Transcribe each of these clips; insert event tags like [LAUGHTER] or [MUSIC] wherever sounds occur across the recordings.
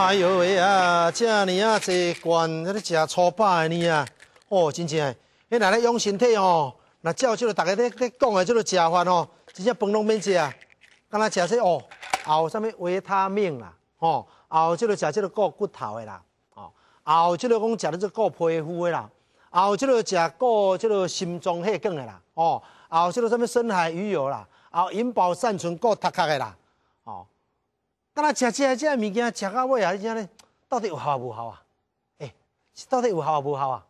哎呦喂啊！这样你啊，坐惯，那里吃粗饱的呢啊！哦，真正，你拿来养身体哦，那照这个大家在在讲的这个吃法哦，真正饭拢免吃啊！刚才吃说哦，还有什么维他命啦？哦，还有这个吃这个固骨头的啦，哦，还有这个讲吃的这个固皮肤的啦，还有这个吃固这个心脏血管的啦，哦，还有这个什么深海鱼油啦，还有营养三醇固头壳的啦，哦。干那吃这这物件吃到尾啊，你讲嘞，到底有效无效啊？诶，到底有效无效啊？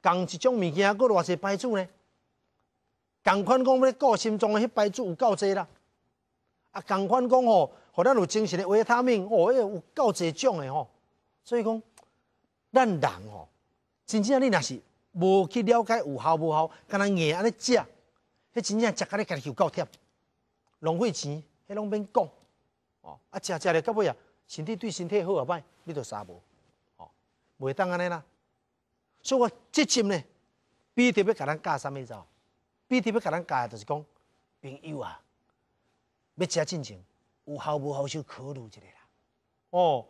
共一种物件，佫偌济牌子呢？共款讲，买顾心脏的迄牌子有够济啦。啊，共款讲吼，互咱有精神的维他命，哦，个有够济种的吼。所以讲，咱人吼，真正你若是无去了解有效无效，干那硬安尼食，迄真正食甲咧家己有够忝，浪费钱，迄拢免讲。哦，啊，食食咧，到尾啊，身体对身体好啊歹，你都啥无，哦，袂当安尼啦。所以我即今咧，必定要甲咱教啥物事，必定要甲咱教，就是讲朋友啊，要食真情，有好无好先考虑一下啦。哦，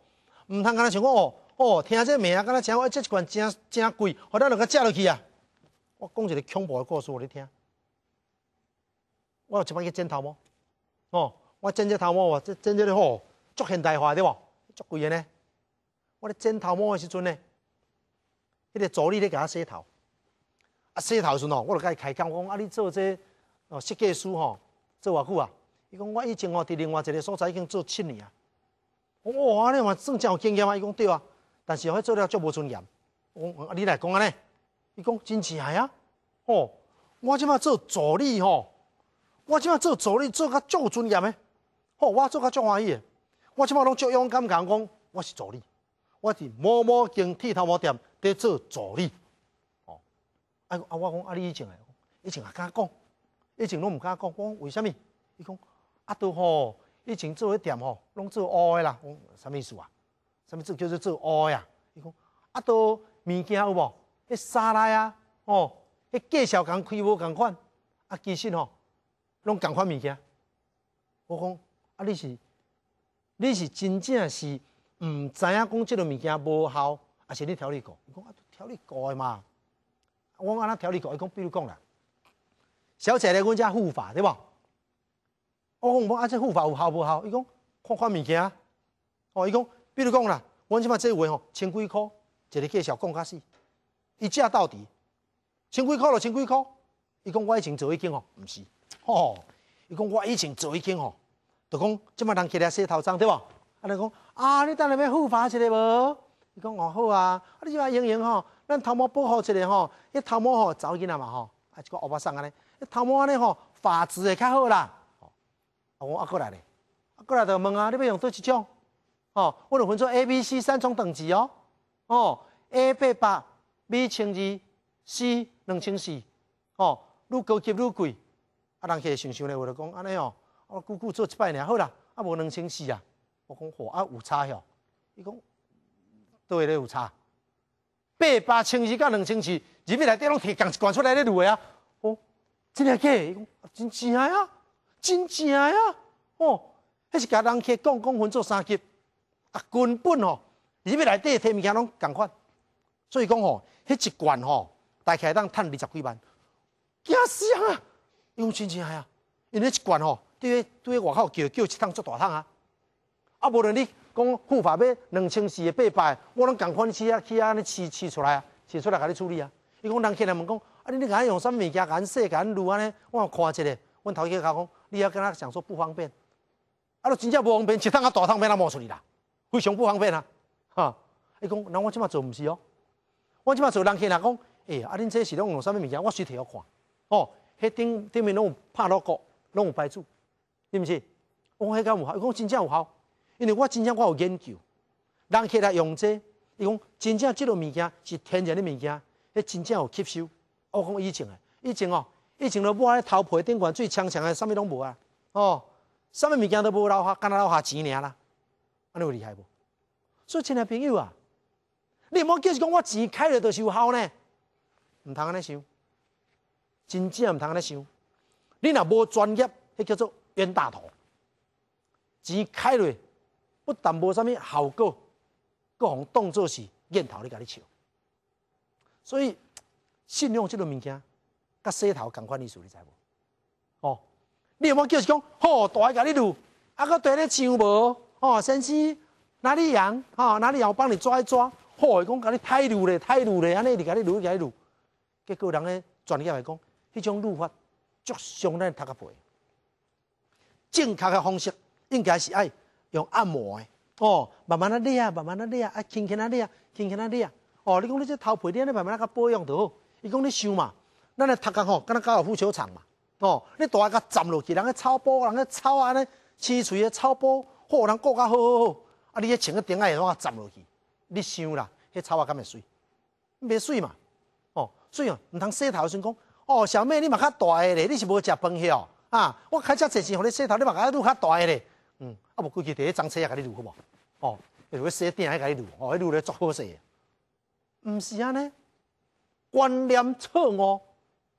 毋通安尼想讲，哦哦，听这名，安那想我即一罐真真贵，互咱两个食落去啊？我讲一个恐怖的故事，互你听。我有一摆去剪头毛，哦。我剪只头毛喎，剪剪得好，足现代化对喎，足贵个呢。我咧剪头毛的时阵呢，一个助理咧给他洗头。啊，洗头的时阵哦，我就甲伊开讲，我讲啊，你做这哦设计师吼，做偌久啊？伊讲我以前哦，伫另外一个所在已经做七年啊。我话你算真有经验啊，伊讲对啊。但是我做了足无尊严。我，你来讲安尼，伊讲真厉害啊。哦，我即马做助理吼，我即马做助理做较足尊严诶。我做较足欢喜诶，我即马拢足勇敢讲，我是助理，我是某某间剃头毛店伫做助理。哦，啊啊，我讲啊，你以前诶，以前啊敢讲，以前拢毋敢讲，讲为虾米？伊讲啊都吼，以前做迄店吼，拢做乌诶啦，讲啥意思啊？啥物做叫做做乌诶啊？伊讲啊都物件有无？迄沙拉啊，哦，迄介绍共开无共款，啊其实吼，拢共款物件。我讲。啊！你是你是真正是毋知影讲即个物件无效，还是你调理过？伊讲啊，调理过诶嘛。我讲安尼调理过？伊讲比如讲啦，小姐咧，阮遮护法对无？我讲我啊，这护法有效无效？伊讲看看物件。哦，伊讲比如讲啦，阮即什么这位吼，千几箍，一日介绍讲较死，一价到底，千几箍咯，千几箍。伊讲我以前做一间吼，毋是。哦，伊讲我以前做一间吼。就讲即么人起来洗头鬓对无？啊人讲啊，你等下要护发起来无？伊讲哦好啊，啊你即么盈盈吼，咱头毛保护起来吼，伊头毛吼某见仔嘛吼，啊一个乌白生安尼，伊头毛安尼吼发质会较好啦。哦，我啊过来咧，啊过来就问啊，你要用倒一种？哦，我有分做 A、B、C 三种等级哦。哦，A 八八，B 千二，C 两千四。哦，愈高级愈贵。啊，人起想想咧，我就讲安尼哦。我姑姑做一摆年，好啦，啊无两千四啊，我讲哦，啊有差哟。伊讲对咧，有差，八八千二到两千四，入面内底拢摕共一罐出来咧，如何啊？哦，真诶假？伊讲真真啊，真真啊，哦，迄是甲人客讲讲分做三级，啊根本哦，入面内底摕物件拢共款。所以讲吼，迄一罐吼，大概当趁二十几万，惊死人啊！伊讲真真啊，因迄一罐吼。对对，外口叫叫一桶做大桶啊！啊，无论你讲护法要两千四、八百，我拢共款去啊去啊，安尼试试出来，啊，试出来甲你处理啊！伊讲人客人问讲啊，你你讲用啥物件说甲颜撸安尼？我看一下阮头家甲讲，你要跟他讲说不方便，啊，都真正无方便，一桶啊大桶变他摸出去啦，非常不方便啊！哈，伊讲那我即马做毋是哦，我即马做人客人讲，哎啊，恁这是拢用啥物物件？我先摕互看。哦，迄顶顶面拢有拍罗果，拢有牌子。是不是？我迄间有效，讲真正有效，因为我真正我有研究，人起来用者，伊讲真正即落物件是天然的物件，迄真正有吸收。我讲以前啊，以前哦，以前都无咧头皮顶管最强强的，上面拢无啊，哦，上面物件都无留下，干那留下钱咧啦，安尼有厉害无？所以亲爱朋友啊，你莫就是讲我自开了就是有效呢，毋通安尼想，真正毋通安尼想，你若无专业，迄叫做。冤大头，钱开落不但无什么效果，各行动作是念头在甲你笑。所以信用这个物件，甲洗头同款意思，你知无？哦，你有无叫是讲好大甲你撸，啊个对咧唱无？哦，先生哪里痒？哦哪里痒？我帮你抓一抓。哦，讲甲你太撸了，太撸了，安尼在跟你撸在撸。结果人咧专业来讲，迄种撸法足相当头壳背。正确的方式应该是哎用按摩的哦，慢慢啊捏，慢慢啊捏，啊轻轻啊捏，轻轻啊捏。哦，你讲你个头皮你慢慢啊保养就好。伊讲你想嘛，咱咧头壳吼，敢若高个夫球场嘛。哦，你大下甲站落去，人个草波，人个草安尼，细碎嘅草波，或人家加好。啊，你咧穿个顶爱也往下站落去，你修啦，迄草啊咁咪碎，咪碎嘛。哦，碎哦，唔通洗头先讲。哦，小妹你嘛较大个咧，你是无食饭去哦？啊！我开车坐钱让你洗头，你嘛讲一路较大咧。嗯，啊，无过去第一张车啊，甲你路好无？哦，要洗店喺，甲你路，哦，一路咧足好势。毋是安尼，观念错误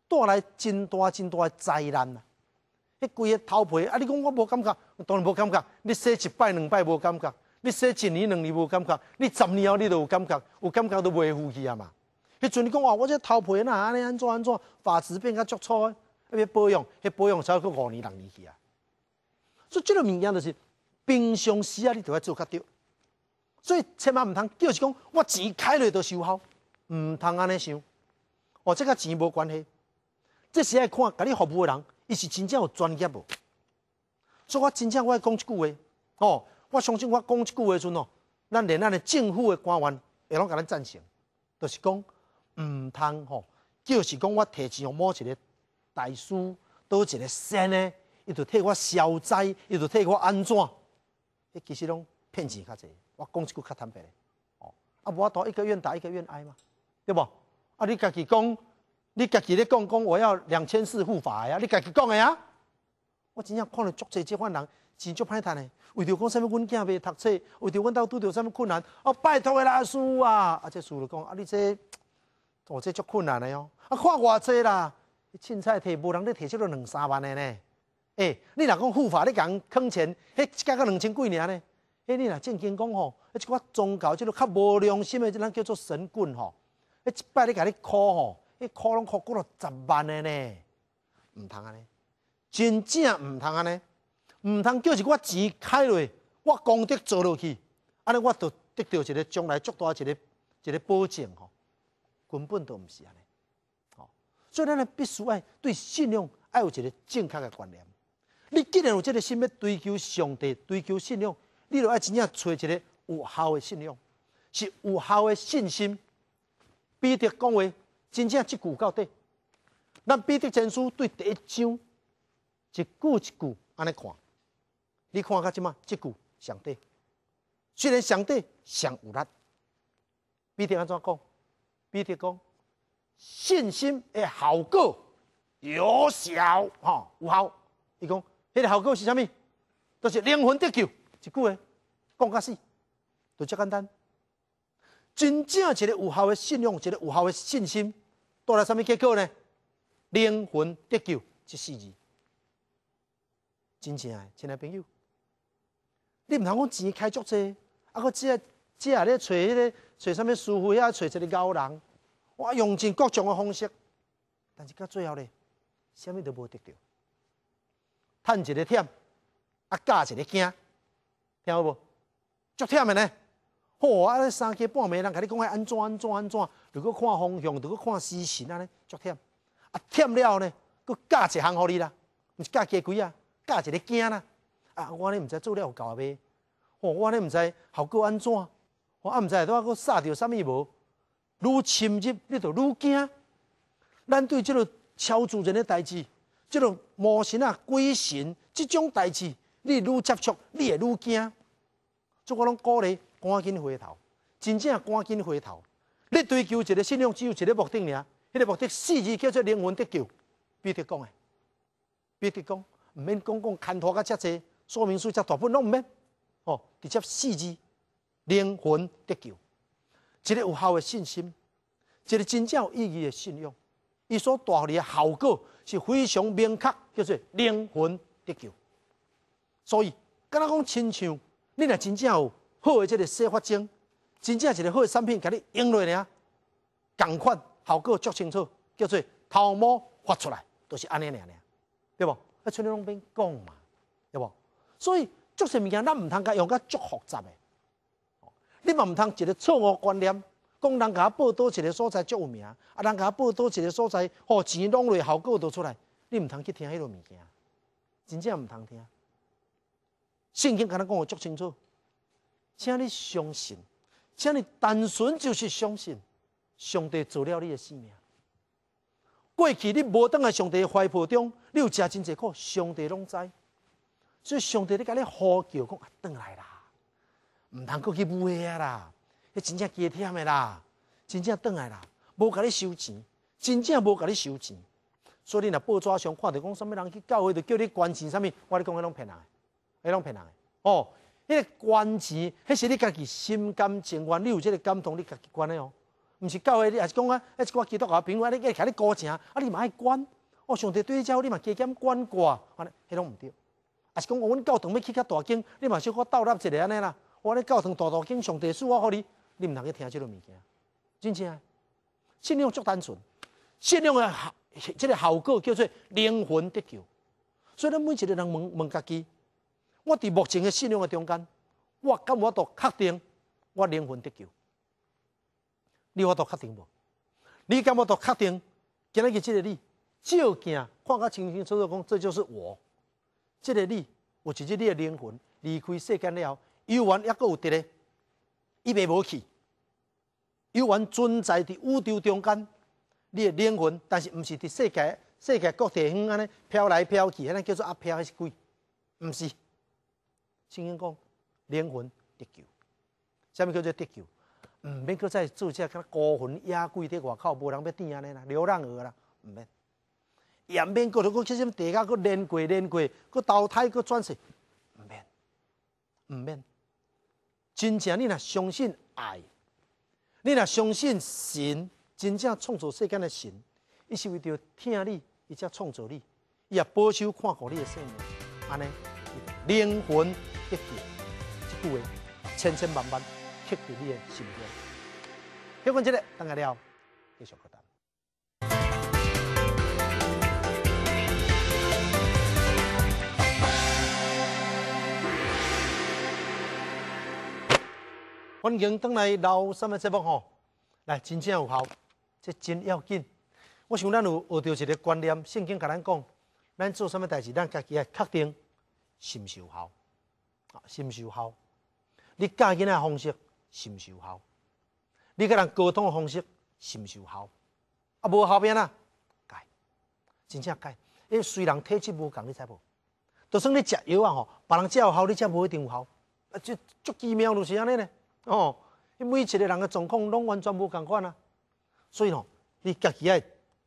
带来真大真大诶灾难啊！迄个头皮，啊，你讲我无感觉，当然无感觉。你洗一摆两摆无感觉，你洗一年两年无感觉，你十年后你都有感觉，有感觉都袂赴去啊嘛！迄阵你讲话，我这头皮呐，安尼安怎安怎，发质变足粗诶。要保养，迄保养，差不多五年、六年去啊。所以即个物件就是平常时啊，你就要做较对。所以千万毋通，就是讲我钱开落就收好，毋通安尼想。哦，这甲钱无关系，这是爱看甲你服务的人，伊是真正有专业无。所以我真正我要讲一句话，哦，我相信我讲一句诶，阵哦，咱连咱的政府的官员会拢甲咱赞成，就是讲毋通吼，就是讲我提前用某一日。大师，多一个仙的，伊就替我消灾，伊就替我安怎？迄其实拢骗子较济，我讲一句较坦白。的，哦，啊无我多一个愿打，一个愿挨嘛，对不？啊，你家己讲，你家己咧讲讲，我要两千四护法呀，你家己讲的呀？我真正看了足济即款人，钱足歹趁的。为着讲什物阮囝未读册，为着阮兜拄着什物困难，哦，拜托个啦，叔啊，啊即叔就讲，啊你这，我这足困难的哦，啊看我这啦。凊彩摕无人咧摕即个两三万诶咧诶你若讲护法你共人囥钱迄一角甲两千几尔咧诶你若正经讲吼迄一寡宗教即落较无良心诶即人叫做神棍吼迄一摆你共你箍吼迄箍拢箍几若十万诶咧毋通安尼真正毋通安尼毋通叫一寡钱开落去我功德做落去安尼我都得到一个将来足大一个一个保证吼根本都毋是安尼做咱咧，必须爱对信仰爱有一个正确的观念。你既然有这个心要追求上帝、追求信仰，你就要真正找一个有效的信仰，是有效的信心。彼得讲话真正一句到底，咱彼得前书对第一章，一句一句安尼看。你看下即嘛？即句上帝，虽然上帝上有力，彼得安怎讲？彼得讲。信心的效果有效哈有效，伊讲迄个效果是啥物？就是灵魂得救，一句话讲甲死，就遮简单。真正一个有效的信仰，一个有效的信心，带来啥物结果呢？灵魂得救，一四字。真正诶亲爱朋友，你毋通讲钱开足济，啊个只个只咧揣迄个揣啥物师傅遐揣一个高人。我用尽各种嘅方式，但是到最后咧，啥物都无得到，趁一个忝，啊教一个惊，听有无？足忝的呢，吼啊，三更半夜人甲你讲爱安怎安怎安怎，如果看方向，如果看时辰安尼足忝，啊忝了呢，佫教一项互你啦，毋是教几啊，教一个惊啦，啊我咧毋知做了有够未，哦我咧毋知效果安怎，我啊毋知都啊佫撒掉，啥物无？愈深入，你就愈惊。咱对即个超自然的代志，即个魔神啊、鬼神，即种代志，你愈接触，你会愈惊。所以拢鼓励赶紧回头，真正赶紧回头。你追求一个信仰，只有一个目的尔，迄个目的四字叫做灵魂得救。彼得讲的，彼得讲，毋免讲讲，看图甲遮济，说明书遮大部分拢毋免。哦，直接四字，灵魂得救。一个有效的信心，一个真正有意义的信用，伊所带来效果是非常明确，叫做灵魂得救。所以，敢若讲亲像，你若真正有好的即个洗发精，真正一个好的产品，甲你用落嚟共款效果足清楚，叫做头毛发出来，都是安尼尔尔，对无？啊，像你拢免讲嘛，对无？所以，足些物件咱毋通甲用甲足复杂诶。你嘛唔通一个错误观念，讲人家报多一个所在足有名，啊，人家报多一个所在，哦，钱拢落效果都出来，你唔通去听迄落物件，真正唔通听。圣经甲咱讲个足清楚，请你相信，请你单纯就是相信，上帝做了你的性命。过去你无等来上帝的怀抱中，你有吃真济苦，上帝拢知，所以上帝咧甲你呼叫讲啊，回来啦。毋通够去污啊啦！迄真正加忝诶啦，真正转来啦，无甲你收钱，真正无甲你收钱，所以你若报纸上看到讲什物人去教会，就叫你捐钱，什物，我咧讲迄拢骗人，诶，迄拢骗人诶。哦。迄个捐钱，迄是你家己心甘情愿，你有即个感动，你家己捐诶哦。毋是教会你也是讲啊，一只我基督教朋友，你计叫你高情，啊你嘛爱捐。哦，上帝对你好，你嘛加减管挂，安尼迄拢毋对。啊是讲阮教堂要去较大经，你嘛小可斗那一下尼啦？我咧教堂大大经上第四，我互你，你毋通去听即类物件，真正信仰足单纯，信仰诶效，即个效果叫做灵魂得救。所以咱每一个人问问家己，我伫目前诶信仰诶中间，我敢我都确定我灵魂得救，你法度确定无？你敢我都确定？今日嘅即个你照镜，看较清清楚楚，讲这就是我，即个你，有一日你诶灵魂离开世间了。游魂抑阁有伫咧，伊袂无去。游魂存在伫宇宙中间，你诶灵魂，但是毋是伫世界世界各地乡安尼飘来飘去，安尼叫做阿飘还是鬼？毋是，听因讲灵魂得救，虾米叫做得救？毋免搁在做些高魂野鬼伫外口，无人要听安尼啦，流浪儿啦，毋免。也免阁着讲些什么，地下，阁连过连过，阁淘汰阁转世，毋免，毋免。真正，你若相信爱，你若相信神，真正创造世间嘅神，伊是为着疼你，伊才创造你，伊也保守看顾你嘅生命，安尼灵魂一体，一句话，千千万万刻在你嘅心中。下关即个等下了，继续回答。环境转来，留甚物节目吼？来真正有效，这真要紧。我想咱有学到一个观念，圣经甲咱讲：咱做甚物代志，咱家己要确定，是有效啊，是有效。你教囡仔方式，是有效；你甲人沟通的方式，是有效。啊，无好变啊，改真正改。因虽然体质无共，你知无。就算你食药啊吼，别人食有效，你食无一定有效。啊，这足奇妙就是安尼呢。哦，你每一个人的状况拢完全无共款啊，所以咯，你家己爱，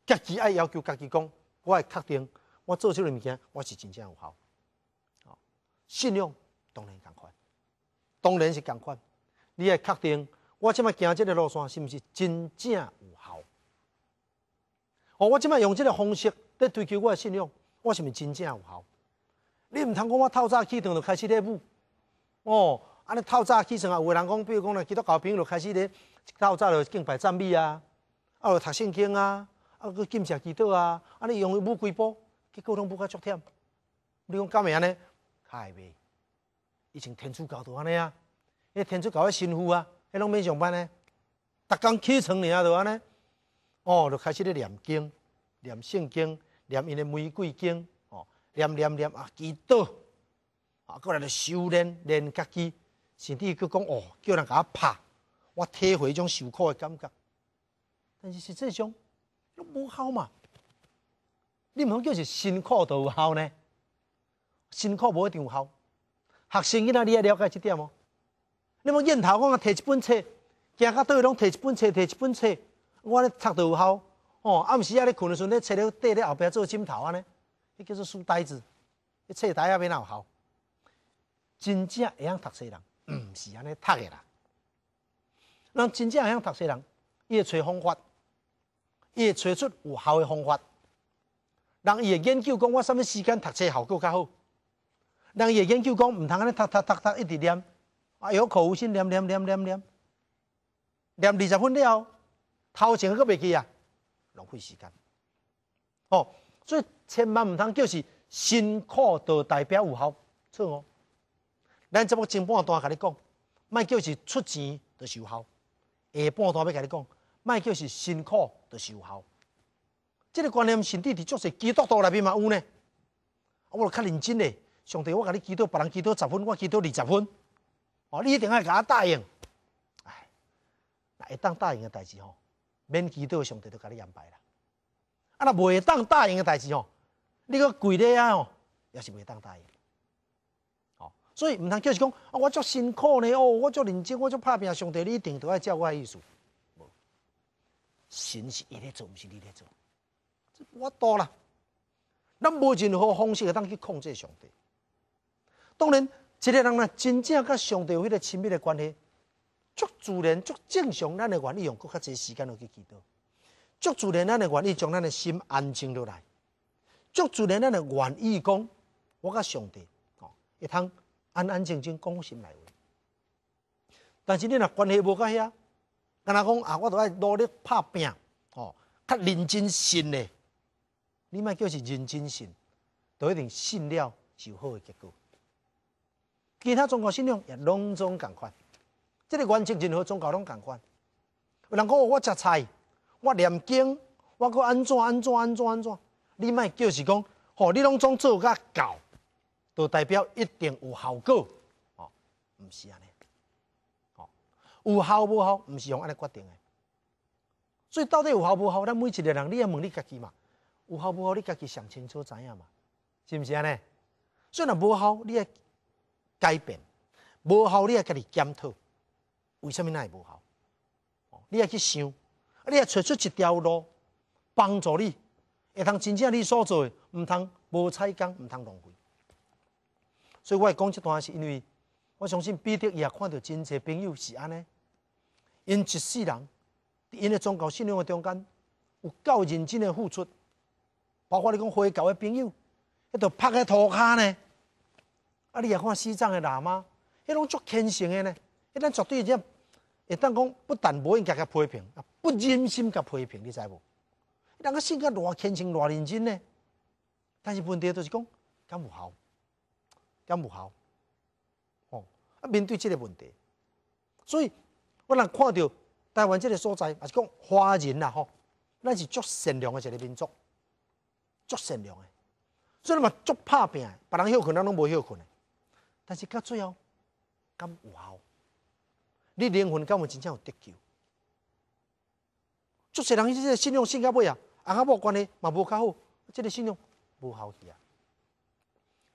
家己爱要求家己讲，我会确定我做出来物件我是真正有效，哦，信用当然共款，当然是共款，你爱确定我即摆行即个路线是毋是真正有效？哦，我即摆用即个方式在追求我的信用，我是毋是真正有效？你毋通讲我透早起床就开始练舞，哦。啊，尼透早起床啊？有个人讲，比如讲咧，基督教徒著开始咧，透早就敬拜赞美啊，啊，读圣经啊，啊，去敬谢基督啊。啊，你用玫规布，去果拢布较足忝。你讲敢会安尼，开未？以前天主教都安尼啊，迄天主教诶神父啊，迄拢免上班呢。逐工起床尔著安尼，哦，就开始咧念经，念圣经，念伊的玫瑰经，哦，念念念啊基督，啊，过来咧修炼练家己。甚至佮讲哦，叫人甲拍，我体会种受苦的感觉。但是实际上，又无效嘛。你毋通叫是辛苦就有效呢？辛苦无一定有效。学生囡仔，你也了解即点哦。你讲枕头，我讲摕一本册，行到倒位拢摕一本册，摕一本册，我咧读都有效。哦，暗时啊咧困的时阵咧，册咧叠咧后壁做枕头安尼，迄叫做书呆子，迄切台也袂哪有效。真正会晓读册人。毋是安尼读诶啦，人真正会晓读册人，伊会找方法，伊会找出有效诶方法。人伊会研究讲，我啥物时间读册效果较好？人伊会研究讲，毋通安尼读读读读一直念，啊有口无心念念念念念，念二十分了，头前佫未记啊，浪费时间。哦，所以千万毋通叫是辛苦都代表有效，错哦。咱这么前半段甲你讲，卖叫是出钱就有效；下半段要甲你讲，卖叫是辛苦就有效。这个观念，甚至伫足是基督徒内面嘛有呢。我著较认真嘞，上帝，我甲你祈祷，别人祈祷十分，我祈祷二十分。哦，你一定要甲答应。哎，那会当答应的代志吼，免祈祷，上帝都甲你安排啦。啊，若未当答应的代志吼，你搁跪咧啊，吼，也是未当答应。所以毋通叫是讲，啊，我足辛苦呢，哦，我足认真，我足拍拼，上帝，你一定都爱照我意思。神是伊咧做，毋是你咧做。我多啦，咱无任何方式会当去控制上帝。当然，一个人呢，真正甲上帝有迄个亲密的关系，足自然、足正常，咱诶愿意用更较侪时间去祈祷。足自然，咱诶愿意将咱诶心安静落来。足自然，咱诶愿意讲，我甲上帝哦，一趟。安安静静讲心内话，但是你若关系无甲遐，敢若讲啊，我都要努力拍拼，吼，较认真信咧，你莫叫是认真信，就一定信了就好诶结果。其他宗教信仰也拢总共款，即个原则任何宗教拢共款。有人讲我食菜，我念经，我讲安怎安怎安怎安怎，你莫叫是讲，吼，你拢总做甲到。就代表一定有效果，哦，毋是安尼，哦，有效无效，毋是用安尼决定的。所以到底有效无效，咱每一个人，你也问你家己嘛，有效无效，你家己想清楚知影嘛，是毋是安尼？所以若无效，你也改变；无效，你也家己检讨。为什么那无效？你也去想，你也找出一条路帮助你，会通真正你所做，毋通无彩工，毋通浪费。所以我讲这段是因为，我相信彼得也看到真侪朋友是安尼，因一世人，因咧宗教信仰的中间，有够认真诶付出，包括你讲会教诶朋友，迄都趴喺涂骹呢，啊，你也看西藏诶喇嘛，迄拢足虔诚诶呢，迄咱绝对只，会当讲不但无用甲批评，啊，不忍心甲批评，你知无？伊人个性格偌虔诚、偌认真呢，但是问题就是讲，佮无效。咁无效，哦！啊，面对即个问题，所以我能看到台湾即个所在，也是讲华人啊，吼，咱是足善良嘅一个民族，足善良嘅，所以嘛足怕病，别人休困，咱拢无休困嘅。但是到最后，咁无效，你灵魂根本真正有得救。足些人，伊个信仰信得未啊？啊，较无关系嘛无较好，这个信仰无效去啊。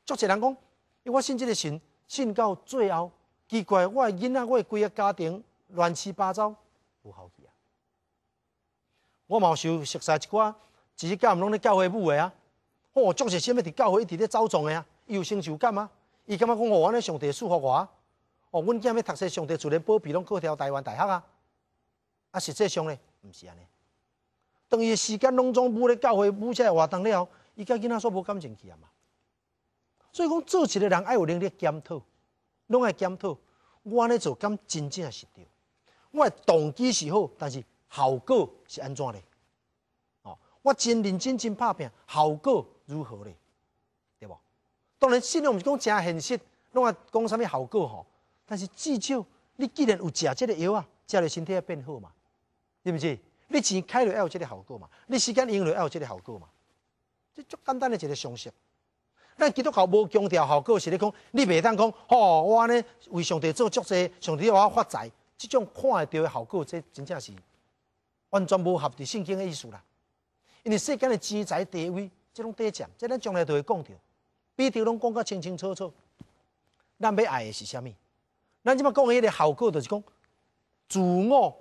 足些人讲。因为我信这个神，信到最后，奇怪，我的囡仔，我的整个家庭乱七八糟，有好奇啊？我毛有熟识一寡，只是教拢咧教会舞的啊，哦，总是甚物伫教会一直咧走众的啊？伊有成就感啊，伊感觉讲哦，我咧上帝祝福我，哦，阮囝要读册，上帝自然保庇，拢过条台湾大学啊。啊，实际上咧，毋是安尼。伊于时间拢总母咧教会舞起活动了，伊甲囡仔说无感情去啊嘛。所以讲，做一个人爱有能力检讨，拢爱检讨。我安尼做，敢真正是对。我动机是好，但是效果是安怎咧？哦，我真认真真拍拼，效果如何咧？对无？当然，信任毋是讲真现实，拢爱讲啥物效果吼。但是至少，你既然有食即个药啊，食了身体会变好嘛，是毋是？你钱开了要有即个效果嘛？你时间用了要有即个效果嘛？这足简单的一个常识。咱基督教无强调效果，是咧讲，你袂当讲，哦，我尼为上帝做足济，上帝我发财。即种看会着嘅效果，这真正是完全无合乎圣经诶意思啦。因为世间诶钱财地位，即种低贱，即咱将来都会讲到，比如讲讲到清清楚楚，咱要爱诶是虾米？咱即马讲迄个效果就是讲，自我，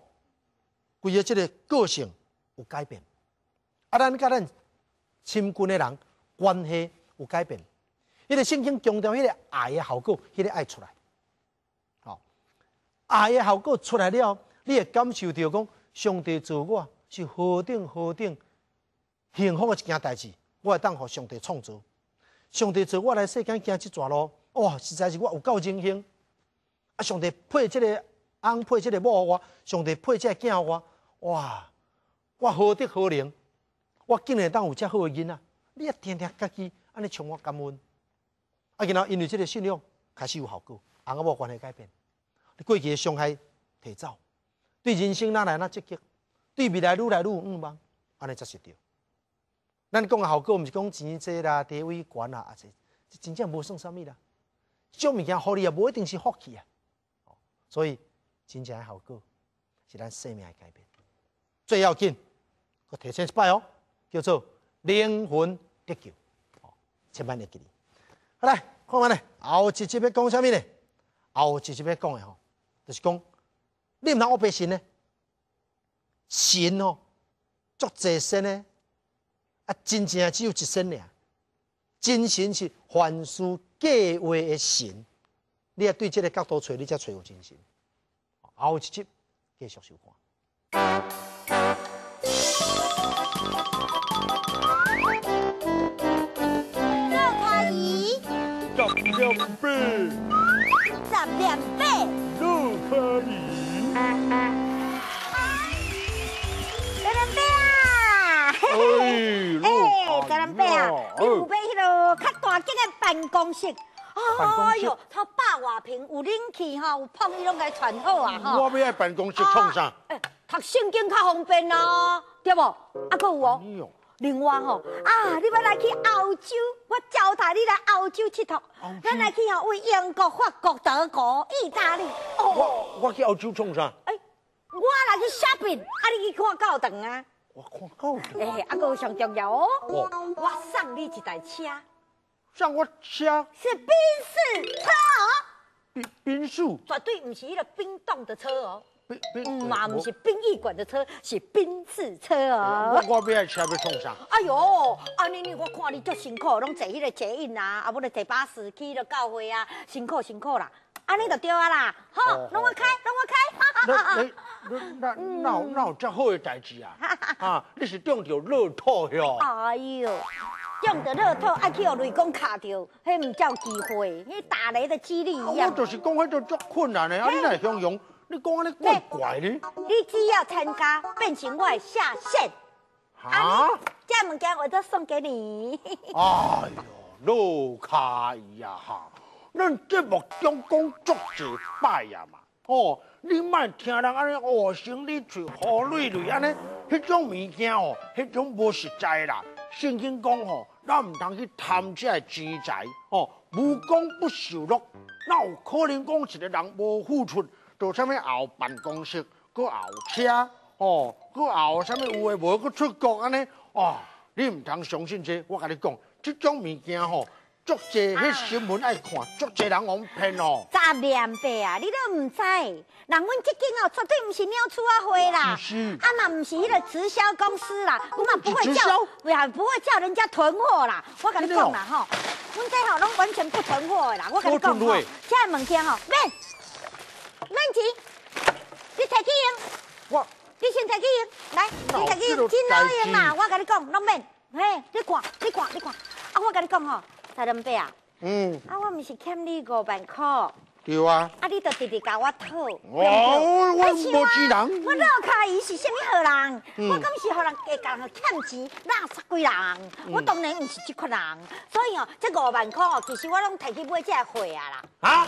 规个即个个性有改变，啊，咱甲咱亲近诶人关系。有改变，迄个信心强调迄个爱的效果，迄个爱出来，好爱的效果出来了，你会感受到讲，上帝做我是何等何等幸福的一件代志，我会当互上帝创造，上帝做我来世间行即逝路，哇，实在是我有够荣幸，啊，上帝配即个，翁，配即个，某我，上帝配即个囝我，哇，我何德何能，我竟然当有遮好的囡仔，你也听听家己。安尼冲我感恩，啊！然后因为即个信仰开始有效果，阿个无关系改变，你过去的伤害提走，对人生哪来那积极？对未来愈来愈有希望，安尼才是对。咱讲诶效果，毋是讲钱济啦、地位、悬啦，啊，是，真正无算啥物啦。种物件福利也无一定是福气啊。哦，所以真正效果是咱生命改变，最要紧。我提醒一摆哦，叫做灵魂得救。千万的给你，好来，看完嘞，后一集要讲啥物呢？后一集要讲的吼，就是讲，你们老百姓呢，神哦，足自身呢，啊，真正只有一身俩，真神是凡事计划的神，你要对这个角度找，你才找有真神。后一集继续收看。百，十两百，六卡里。格兰贝啊，嘿嘿，嘿嘿，格兰啊，你有买迄个较大间的办公室？哦哟，他爸外平，有冷气哈，有胖伊拢该穿好啊哈。我要办公室创啥？哎，读圣经较方便哦，对不？啊，佮有。另外吼，啊，你要来去澳洲，我招待你来澳洲佚佗。咱来去吼，为英国、法国、德国、意大利。我我去澳洲从啥？哎，我来去 shopping，啊，你去看教堂啊？我看教堂。哎，啊，哥上重要哦。我送你一台车。送我车？是宾士车哦。宾宾士。绝对唔是迄个冰冻的车哦。唔嘛，是殡仪馆的车，是殡事车啊！我不要车被撞啥？哎呦，安尼你我看你足辛苦，拢坐迄个捷运啊，啊不就坐巴士去就教会啊，辛苦辛苦啦，安尼就对啊啦，好，拢我开，那我开。那 [LAUGHS] 那那有那有这好的代志啊？[LAUGHS] 啊，你是中着乐透哟！哎呦，中到乐透，爱去有雷公卡着，那毋叫机会，那打雷的几率一样。我就是讲，迄种足困难的，啊，你来形容。你讲咧怪怪咧，你只要参加，变成我下线。啊，这物件我都送给你。哎呦，老卡伊呀哈，咱节目中讲作一摆呀嘛，哦，你莫听人安尼恶声，你吹好累累安尼，迄种物件哦，迄种无实在啦。圣经讲哦，咱唔通去贪这钱财哦，无功不受禄，那有可能讲一个人无付出。做啥物熬办公室，搁熬车，哦，搁熬啥物有诶无？搁出国安尼，哦，你毋通相信这，我甲你讲，即种物件吼，足侪迄新闻爱看，足侪人往骗哦。杂念白啊，你都唔知。人阮即间哦，绝对毋是鸟鼠啊货啦。是。啊嘛，毋是迄个直销公司啦，阮嘛不会叫，唔不会叫人家囤货啦。我甲你讲啦吼，阮这吼拢完全不囤货的啦。我甲你讲啦，这个物件吼免。本钱，你提起用，我，你先提起用，来，你提起真老用啊！我跟你讲，拢免，嘿，你看，你看，你看，啊，我跟你讲吼，才两百啊，嗯，啊，我唔是欠你五万块，对啊，啊，你到直直甲我讨，我，我人，我老卡伊是啥物好人，我咁是好人，会人欠钱，那是鬼人，我当然唔是即款人，所以哦，这五万块哦，其实我拢提起买只货啊啦，啊。